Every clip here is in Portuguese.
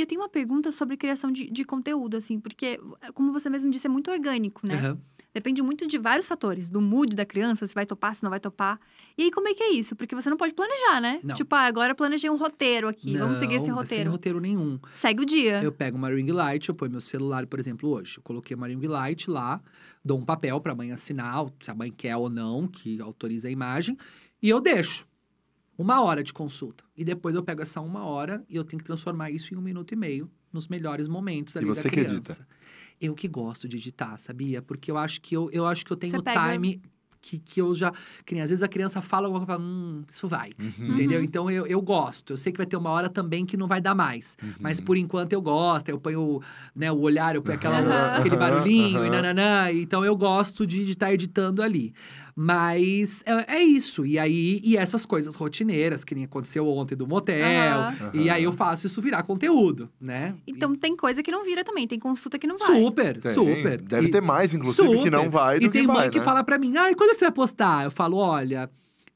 eu tenho uma pergunta sobre criação de, de conteúdo, assim, porque, eh, como você mesmo disse, é muito orgânico, né? Uhum. Depende muito de vários fatores, do mood da criança, se vai topar, se não vai topar. E aí, como é que é isso? Porque você não pode planejar, né? Não. Tipo, ah, agora planejei um roteiro aqui, não, vamos seguir esse roteiro. não Sem roteiro nenhum. Segue o dia. Eu pego uma ring light, eu ponho meu celular, por exemplo, hoje. Eu coloquei uma ring light lá, dou um papel pra mãe assinar, se a mãe quer ou não, que autoriza a imagem, e eu deixo uma hora de consulta. E depois eu pego essa uma hora e eu tenho que transformar isso em um minuto e meio, nos melhores momentos ali e você da criança. Que edita? Eu que gosto de editar, sabia? Porque eu acho que eu, eu acho que eu tenho o pega... time que, que eu já. Que, às vezes a criança fala alguma coisa, hum, isso vai. Uhum. Entendeu? Uhum. Então eu, eu gosto. Eu sei que vai ter uma hora também que não vai dar mais. Uhum. Mas por enquanto eu gosto. Eu ponho né, o olhar, eu ponho aquela, uhum. aquele barulhinho e nananã. Então eu gosto de estar tá editando ali. Mas é, é, isso. E aí, e essas coisas rotineiras, que nem aconteceu ontem do motel. Uhum. E aí eu faço isso virar conteúdo, né? Então e... tem coisa que não vira também, tem consulta que não vai. Super, tem, super. Deve e... ter mais, inclusive, super. que não vai. e tem mãe vai, que né? fala pra mim, ah, e quando é que você vai postar? Eu falo, olha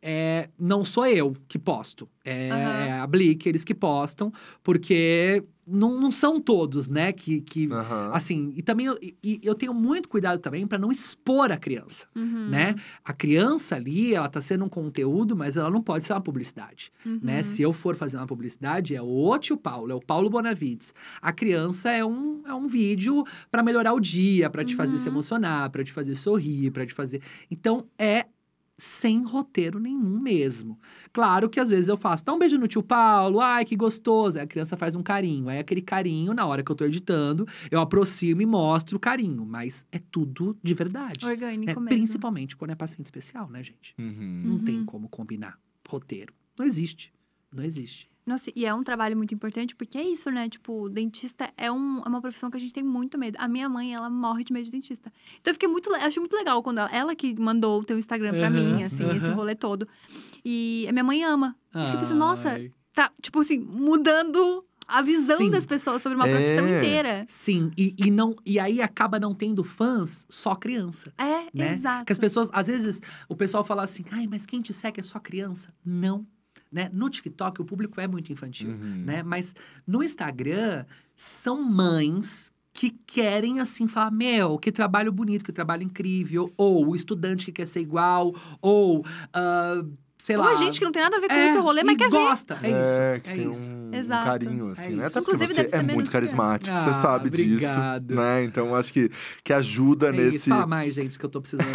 é, não sou eu que posto. É, uhum. a Blick, eles que postam, porque não, não são todos, né? Que, que uhum. assim, e também eu, e, eu tenho muito cuidado também para não expor a criança, uhum. né? A criança ali, ela tá sendo um conteúdo, mas ela não pode ser uma publicidade, né? Uhum. Se eu for fazer uma publicidade, é o tio Paulo, é o Paulo Bonavides. A criança é um, é um vídeo para melhorar o dia, para te uhum. fazer se emocionar, para te fazer sorrir, para te fazer. Então, é sem roteiro nenhum mesmo. Claro que às vezes eu faço, dá um beijo no tio Paulo, ai que gostoso. Aí a criança faz um carinho. Aí aquele carinho, na hora que eu tô editando, eu aproximo e mostro o carinho. Mas é tudo de verdade. Orgânico né? mesmo. Principalmente quando é paciente especial, né, gente? Uhum. Não uhum. tem como combinar roteiro. Não existe. Não existe. Nossa, e é um trabalho muito importante, porque é isso, né? Tipo, dentista é, um, é uma profissão que a gente tem muito medo. A minha mãe, ela morre de medo de dentista. Então eu fiquei muito. Achei muito legal quando ela, ela que mandou o teu Instagram pra uhum, mim, assim, uhum. esse rolê todo. E a minha mãe ama. Eu fiquei pensando, nossa, tá, tipo assim, mudando a visão Sim. das pessoas sobre uma é. profissão inteira. Sim, e, e, não, e aí acaba não tendo fãs, só criança. É, né? exato. Que as pessoas, às vezes, o pessoal fala assim, ai, mas quem te segue é só criança. Não né? No TikTok, o público é muito infantil, uhum. né? Mas no Instagram, são mães que querem assim falar: meu, que trabalho bonito, que trabalho incrível, ou o estudante que quer ser igual, ou. Uh, sei lá. Ou a gente que não tem nada a ver com é, rolê, mas quer gosta. ver. É isso. É, que é tem isso. Um, Exato. carinho, assim, é né? Até Inclusive, você é muito carismático, ah, você sabe obrigado. disso. Né? Então, acho que, que ajuda é nesse. Fala mais, gente, que eu tô precisando.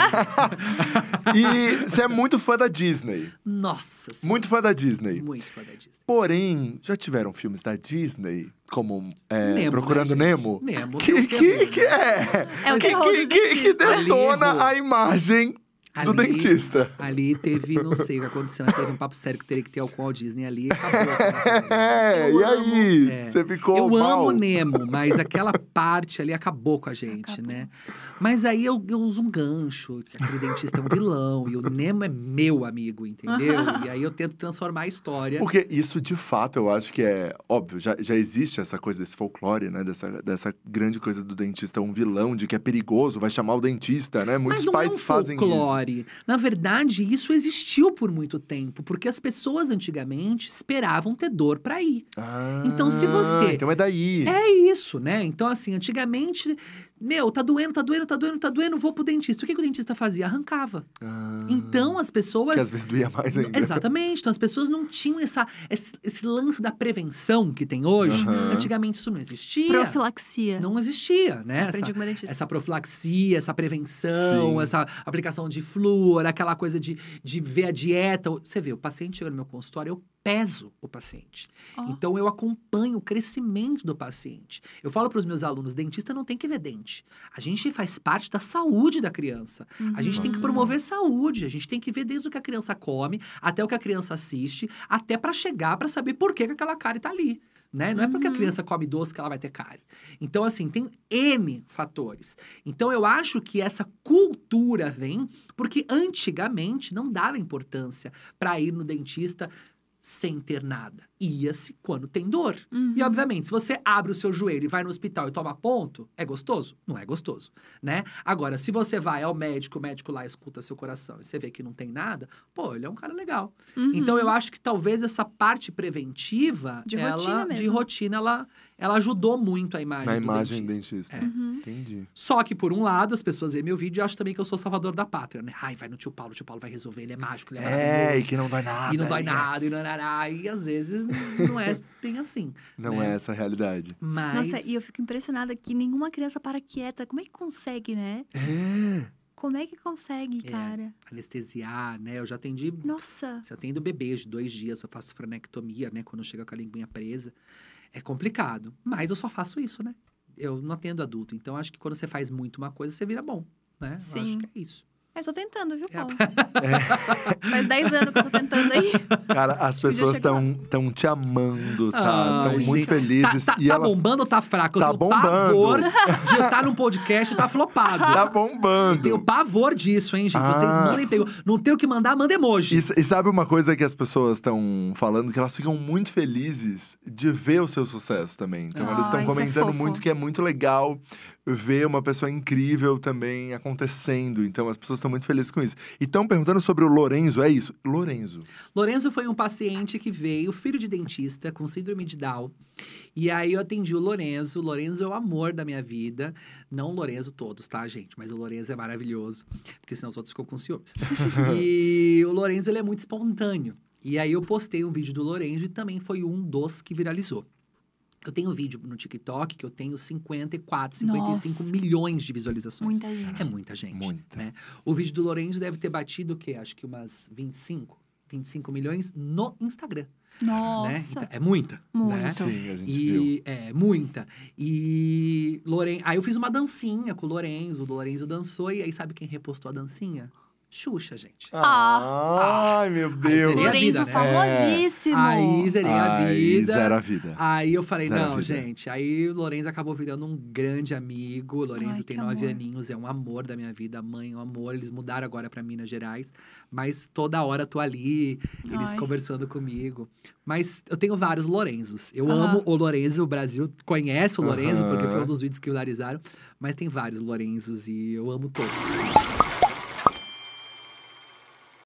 e você é muito fã da Disney. Nossa senhora. Muito fã da Disney. Muito fã da Disney. Porém, já tiveram filmes da Disney como é, Nemo, né, Procurando né, Nemo. Nemo. Que, que, que, é? É o que, que, né, que, que detona a imagem Ali, do dentista. Ali teve, não sei o que aconteceu, mas teve um papo sério que teria que ter com o Disney ali. Acabou é, e amo, aí? É. Você ficou eu mal? Eu amo Nemo, mas aquela parte ali acabou com a gente, acabou. né? Mas aí eu, eu uso um gancho, que aquele dentista é um vilão, e o Nemo é meu amigo, entendeu? e aí eu tento transformar a história. Porque isso, de fato, eu acho que é óbvio, já, já existe essa coisa desse folclore, né? Dessa, dessa grande coisa do dentista um vilão, de que é perigoso, vai chamar o dentista, né? Muitos é pais é um fazem isso. Na verdade, isso existiu por muito tempo, porque as pessoas antigamente esperavam ter dor para ir. Ah, então, se ah, você. Então é daí. É isso, né? Então, assim, antigamente meu, tá doendo, tá doendo, tá doendo, tá doendo, vou pro dentista. O que, que o dentista fazia? Arrancava. Ah, então as pessoas. Que às vezes doía mais ainda. Exatamente. Então as pessoas não tinham essa, esse, esse lance da prevenção que tem hoje. Uhum. Antigamente isso não existia. Profilaxia. Não existia, né? aprendi essa, com uma dentista. Essa profilaxia, essa prevenção, Sim. essa aplicação de flúor, aquela coisa de, de ver a dieta. Você vê, o paciente chega no meu consultório, eu peso o paciente. Oh. Então eu acompanho o crescimento do paciente. Eu falo para os meus alunos, dentista não tem que ver dente. A gente faz parte da saúde da criança. Uhum. A gente tem uhum. que promover saúde, a gente tem que ver desde o que a criança come, até o que a criança assiste, até para chegar para saber por que, que aquela cara está ali. Né? Não uhum. é porque a uhum. criança come doce que ela vai ter cárie. Então, assim, tem N fatores. Então, eu acho que essa cultura vem porque antigamente não dava importância para ir no dentista sem ter nada. Ia-se quando tem dor. Uhum. E, obviamente, se você abre o seu joelho e vai no hospital e toma ponto, é gostoso? Não é gostoso, né? Agora, se você vai ao médico, o médico lá escuta seu coração e você vê que não tem nada, pô, ele é um cara legal. Uhum. Então, eu acho que talvez essa parte preventiva, de ela, rotina mesmo. de rotina, ela, ela ajudou muito a imagem Na do imagem dentista. dentista. É. Uhum. Entendi. Só que, por um lado, as pessoas veem meu vídeo e acham também que eu sou salvador da pátria, né? Ai, vai no tio Paulo, o tio Paulo vai resolver, ele é mágico, ele é, é maravilhoso. É, e que não dói nada. E não dói é. nada, e não é nada. Carai, às vezes não é bem assim. Não né? é essa a realidade. Mas... Nossa, e eu fico impressionada que nenhuma criança para quieta. Como é que consegue, né? É. Como é que consegue, é, cara? Anestesiar, né? Eu já atendi. Nossa! Se eu atendo bebês de dois dias, eu faço franectomia, né? Quando chega com a linguinha presa. É complicado. Mas eu só faço isso, né? Eu não atendo adulto. Então acho que quando você faz muito uma coisa, você vira bom, né? Sim. Eu acho que é isso. Eu é, tô tentando, viu, é, Paulo? É. Faz 10 anos que eu tô tentando aí. Cara, as pessoas estão tão te amando, tá? Estão ah, muito tá, felizes. Tá, tá, e tá elas... bombando ou tá fraco? Tá eu tenho bombando. pavor de estar num podcast e tá flopado. Tá bombando. Eu tenho pavor disso, hein, gente? Ah. Vocês mandem pego. Não tem o que mandar, manda emoji. E, e sabe uma coisa que as pessoas estão falando? Que elas ficam muito felizes de ver o seu sucesso também. Então, ah, elas estão é comentando é muito que é muito legal ver uma pessoa incrível também acontecendo. Então, as pessoas estão muito felizes com isso. E estão perguntando sobre o Lorenzo, é isso? Lorenzo. Lorenzo foi um paciente que veio, filho de dentista, com síndrome de Down. E aí eu atendi o Lorenzo. O Lorenzo é o amor da minha vida. Não o Lorenzo todos, tá, gente? Mas o Lorenzo é maravilhoso, porque senão os outros ficam com ciúmes. e o Lorenzo, ele é muito espontâneo. E aí eu postei um vídeo do Lorenzo e também foi um dos que viralizou. Eu tenho um vídeo no TikTok que eu tenho 54, 55 Nossa. milhões de visualizações. Muita gente. É muita gente. Muita. Né? O vídeo do Lourenço deve ter batido o quê? Acho que umas 25, 25 milhões no Instagram. Né? Nossa. Né? Então, é muita. Né? Muito. Né? Sim, a gente e, viu. É, muita. E Loren... aí eu fiz uma dancinha com o Lourenço. o Lourenço dançou, e aí sabe quem repostou a dancinha? Xuxa, gente. Ah. Ai, meu ah, Deus. Por isso, né? É. famosíssimo. Aí zerei a vida. Zera a vida. Aí eu falei, não, gente. Aí o Lorenzo acabou virando um grande amigo. O Lorenzo Ai, tem nove amor. aninhos, é um amor da minha vida. Mãe, um amor. Eles mudaram agora para Minas Gerais. Mas toda hora tô ali, eles Ai. conversando comigo. Mas eu tenho vários Lorenzos. Eu amo o Lorenzo, o Brasil conhece o Lorenzo, porque foi um dos vídeos que hilarizaram. Mas tem vários Lorenzos e eu amo todos.